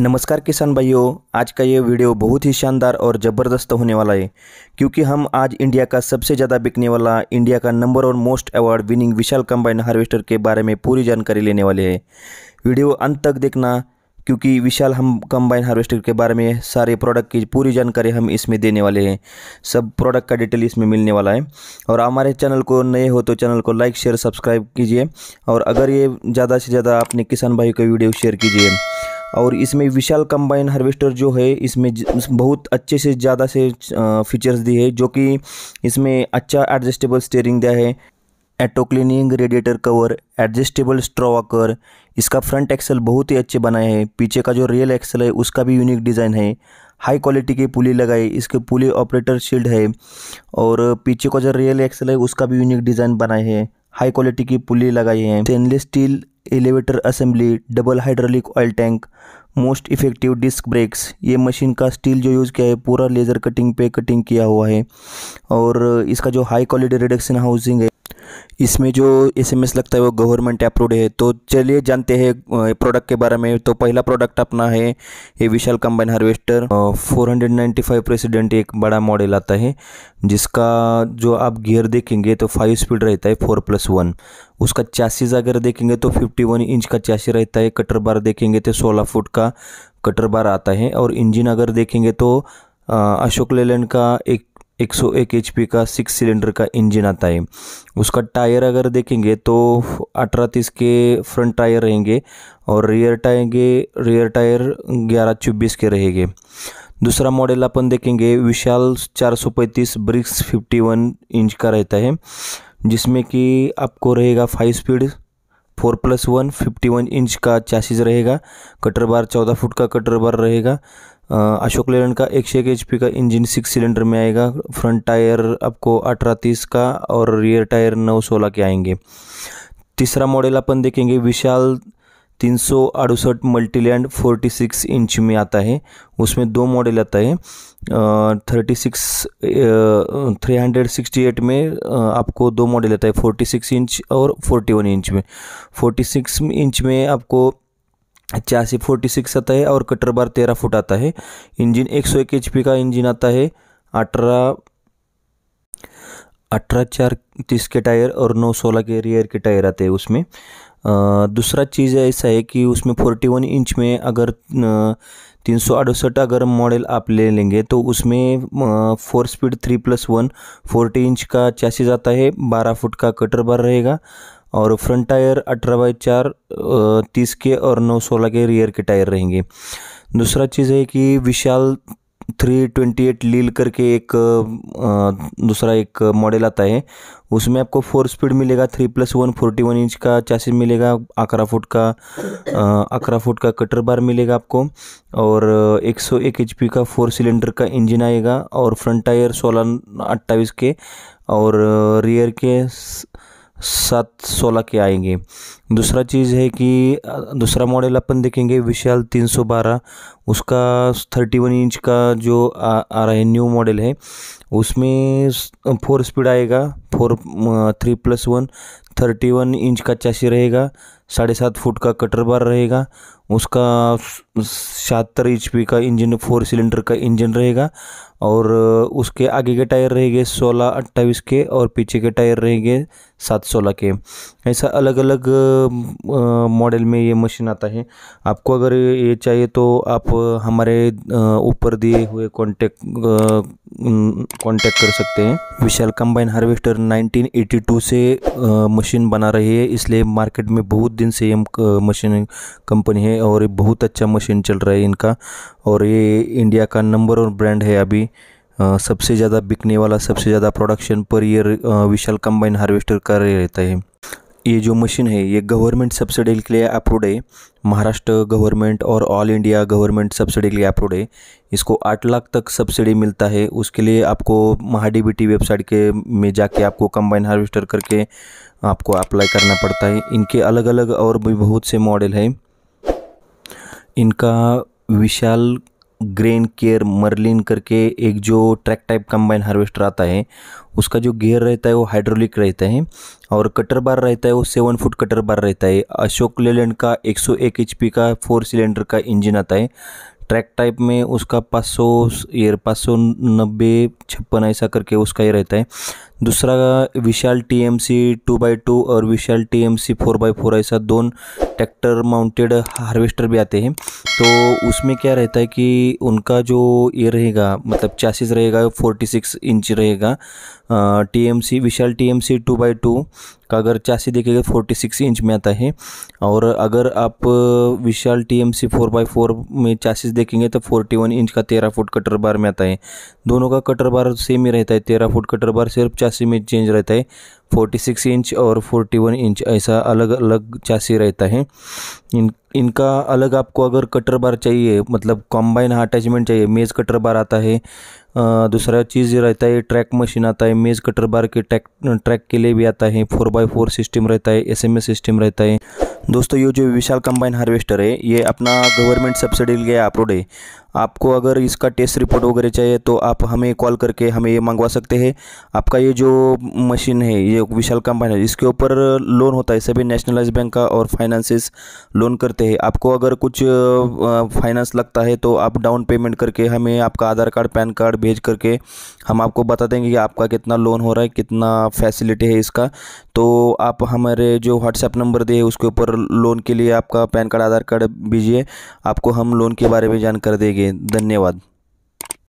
नमस्कार किसान भाइयों आज का ये वीडियो बहुत ही शानदार और ज़बरदस्त होने वाला है क्योंकि हम आज इंडिया का सबसे ज़्यादा बिकने वाला इंडिया का number one most award winning Vishal combine harvester के बारे में पूरी जानकारी लेने वाले हैं वीडियो अंत तक देखना क्योंकि विशाल हम कंबाइन हार्वेस्टर के बारे में सारे प्रोडक्ट की पूरी जानकारी हम इसमें देने वाले हैं सब प्रोडक्ट का डिटेल इसमें मिलने वाला है और हमारे चैनल को नए हो तो चैनल को लाइक शेयर सब्सक्राइब कीजिए और अगर ये ज़्यादा से ज़्यादा अपने किसान भाई को वीडियो शेयर कीजिए और इसमें विशाल कंबाइन हार्वेस्टर जो है इसमें बहुत अच्छे से ज़्यादा से फीचर्स दिए है जो कि इसमें अच्छा एडजस्टेबल स्टेयरिंग दिया है auto cleaning radiator cover adjustable straw walker इसका फ्रंट एक्सल बहुत ही अच्छे बनाए हैं पीछे का जो रियल एक्सल है उसका भी यूनिक डिज़ाइन है हाई क्वालिटी की पुली लगाई इसके पुली ऑपरेटर शील्ड है और पीछे का जो रियल एक्सल है उसका भी यूनिक डिज़ाइन बनाए हैं हाई क्वालिटी की पुली लगाई है stainless steel elevator assembly double hydraulic oil tank most effective disc brakes ये मशीन का स्टील जो यूज़ किया है पूरा लेज़र कटिंग पे कटिंग किया हुआ है और इसका जो हाई क्वालिटी रिडक्शन हाउसिंग है इसमें जो एसएमएस लगता है वो गवर्नमेंट अप्रूव्ड है तो चलिए जानते हैं प्रोडक्ट के बारे में तो पहला प्रोडक्ट अपना है ये विशाल कंबाइन हार्वेस्टर 495 प्रेसिडेंट एक बड़ा मॉडल आता है जिसका जो आप गियर देखेंगे तो फाइव स्पीड रहता है फोर प्लस वन उसका चासीज अगर देखेंगे तो फिफ्टी इंच का चासी रहता है कटर बार देखेंगे तो सोलह फुट का कटर बार आता है और इंजिन अगर देखेंगे तो अशोक लेलैंड का एक 101 एचपी का सिक्स सिलेंडर का इंजन आता है उसका टायर अगर देखेंगे तो अठारह तीस के फ्रंट टायर रहेंगे और रियर टायर रियर टायर ग्यारह चौबीस के रहेंगे दूसरा मॉडल अपन देखेंगे विशाल चार सौ पैंतीस ब्रिक्स फिफ्टी वन इंच का रहता है जिसमें कि आपको रहेगा five speed four plus one fifty one inch का चैसिस रहेगा कटर बार चौदह फुट का कटर बार रहेगा अशोक लेलैंड का एक एक एच का इंजन सिक्स सिलेंडर में आएगा फ्रंट टायर आपको अठारह तीस का और रियर टायर नौ सोलह के आएंगे तीसरा मॉडल अपन देखेंगे विशाल तीन सौ अड़सठ मल्टीलैंड फोर्टी सिक्स इंच में आता है उसमें दो मॉडल आता है thirty six three hundred sixty eight में आपको दो मॉडल आता है फोर्टी सिक्स इंच और फोर्टी वन इंच में फोर्टी सिक्स इंच में आपको चासी फोर्टी सिक्स आता है और कटर बार तेरह फुट आता है इंजन एक सौ एक एच पी का इंजन आता है अठारह अठारह चार तीस के टायर और नौ सोलह के रियर के टायर आते हैं उसमें दूसरा चीज़ ऐसा है कि उसमें फोर्टी वन इंच में अगर तीन सौ अड़सठ अगर मॉडल आप ले लेंगे तो उसमें four speed three plus one forty inch का चैसिस आता है बारह फुट का कटर बार रहेगा और फ्रंट टायर अठारह बाई चार तीस के और नौ सोलह के रियर के टायर रहेंगे दूसरा चीज़ है कि विशाल थ्री ट्वेंटी एट लील करके एक दूसरा एक मॉडल आता है उसमें आपको फोर स्पीड मिलेगा three plus one forty one inch का चासिस मिलेगा अकरा फुट का अकरा फुट का कटर बार मिलेगा आपको और एक सौ एक एच पी का फोर सिलेंडर का इंजन आएगा और फ्रंट टायर सोलह अट्ठाईस के और रियर के सात सोलह के आएंगे दूसरा चीज़ है कि दूसरा मॉडल अपन देखेंगे विशाल तीन सौ बारह उसका थर्टी वन इंच का जो आ, आ रहा है न्यू मॉडल है उसमें फोर स्पीड आएगा four three plus one thirty one inch का चैसी रहेगा साढ़े सात फुट का कटर बार रहेगा उसका इंच एच का इंजन फोर सिलेंडर का इंजन रहेगा और उसके आगे के टायर रहेंगे सोलह अट्ठाईस के और पीछे के टायर रहेंगे सात सोलह के ऐसा अलग अलग मॉडल में ये मशीन आता है आपको अगर ये चाहिए तो आप हमारे ऊपर दिए हुए कॉन्टेक्ट कांटेक्ट कर सकते हैं विशाल कंबाइन हार्वेस्टर 1982 से मशीन बना रही है इसलिए मार्केट में बहुत दिन से ये मशीन कंपनी है और बहुत अच्छा मशीन चल रहा है इनका और ये इंडिया का नंबर वन ब्रांड है अभी सबसे ज़्यादा बिकने वाला सबसे ज़्यादा प्रोडक्शन पर ईयर विशाल कंबाइन हार्वेस्टर कर रहता है ये जो मशीन है ये गवर्नमेंट सब्सिडी के लिए अप्रूव्ड है महाराष्ट्र गवर्नमेंट और ऑल इंडिया गवर्नमेंट सब्सिडी के लिए अप्रूव्ड है इसको आठ लाख तक सब्सिडी मिलता है उसके लिए आपको महाडीबीटी वेबसाइट के में जाके आपको कंबाइन हार्वेस्टर करके आपको अप्लाई करना पड़ता है इनके अलग अलग और भी बहुत से मॉडल हैं इनका विशाल ग्रेन केयर मर्लिन करके एक जो ट्रैक टाइप कंबाइन हार्वेस्टर आता है उसका जो गियर रहता है वो हाइड्रोलिक रहता है और कटर बार रहता है वो सेवन फुट कटर बार रहता है अशोक लेलैंड का 101 पी का फोर सिलेंडर का इंजन आता है ट्रैक टाइप में उसका पाँच सौ ये पाँच सौ नब्बे छप्पन ऐसा करके उसका ही रहता है दूसरा Vishal T M C two by two और Vishal T M C four by four ऐसा दोन ट्रैक्टर माउंटेड हार्वेस्टर भी आते हैं तो उसमें क्या रहता है कि उनका जो ये रहेगा मतलब चासिस रहेगा फोर्टी सिक्स इंच रहेगा T M C Vishal T M C two by two का अगर चासी देखेगा फोर्टी सिक्स इंच में आता है और अगर आप Vishal T M C four by four में चासिस देखेंगे तो फोर्टी वन इंच का तेरह फुट कटर बार में आता है दोनों का कटर बार सेम ही रहता है तेरह फुट कटर बार सिर्फ सीमेंट चेंज रहता है 46 इंच और 41 इंच ऐसा अलग अलग चासी रहता है इन इनका अलग आपको अगर कटर बार चाहिए मतलब कॉम्बाइन अटैचमेंट चाहिए मेज़ कटर बार आता है दूसरा चीज़ रहता है ट्रैक मशीन आता है मेज़ कटर बार के ट्रैक ट्रैक के लिए भी आता है फोर बाई फोर सिस्टम रहता है एसएमएस सिस्टम रहता है दोस्तों ये जो विशाल कंबाइन हार्वेस्टर है ये अपना गवर्नमेंट सब्सिडी गया अप्रूड है आपको अगर इसका टेस्ट रिपोर्ट वगैरह चाहिए तो आप हमें कॉल करके हमें ये मंगवा सकते हैं आपका ये जो मशीन है ये सहयोग विशाल कंपनी है इसके ऊपर लोन होता है सभी नेशनलाइज बैंक का और फाइनेंसिस लोन करते हैं आपको अगर कुछ फाइनेंस लगता है तो आप डाउन पेमेंट करके हमें आपका आधार कार्ड पैन कार्ड भेज करके हम आपको बता देंगे कि आपका कितना लोन हो रहा है कितना फैसिलिटी है इसका तो आप हमारे जो व्हाट्सएप नंबर दिए उसके ऊपर लोन के लिए आपका पैन कार्ड आधार कार्ड भेजिए आपको हम लोन के बारे में जानकारी देंगे धन्यवाद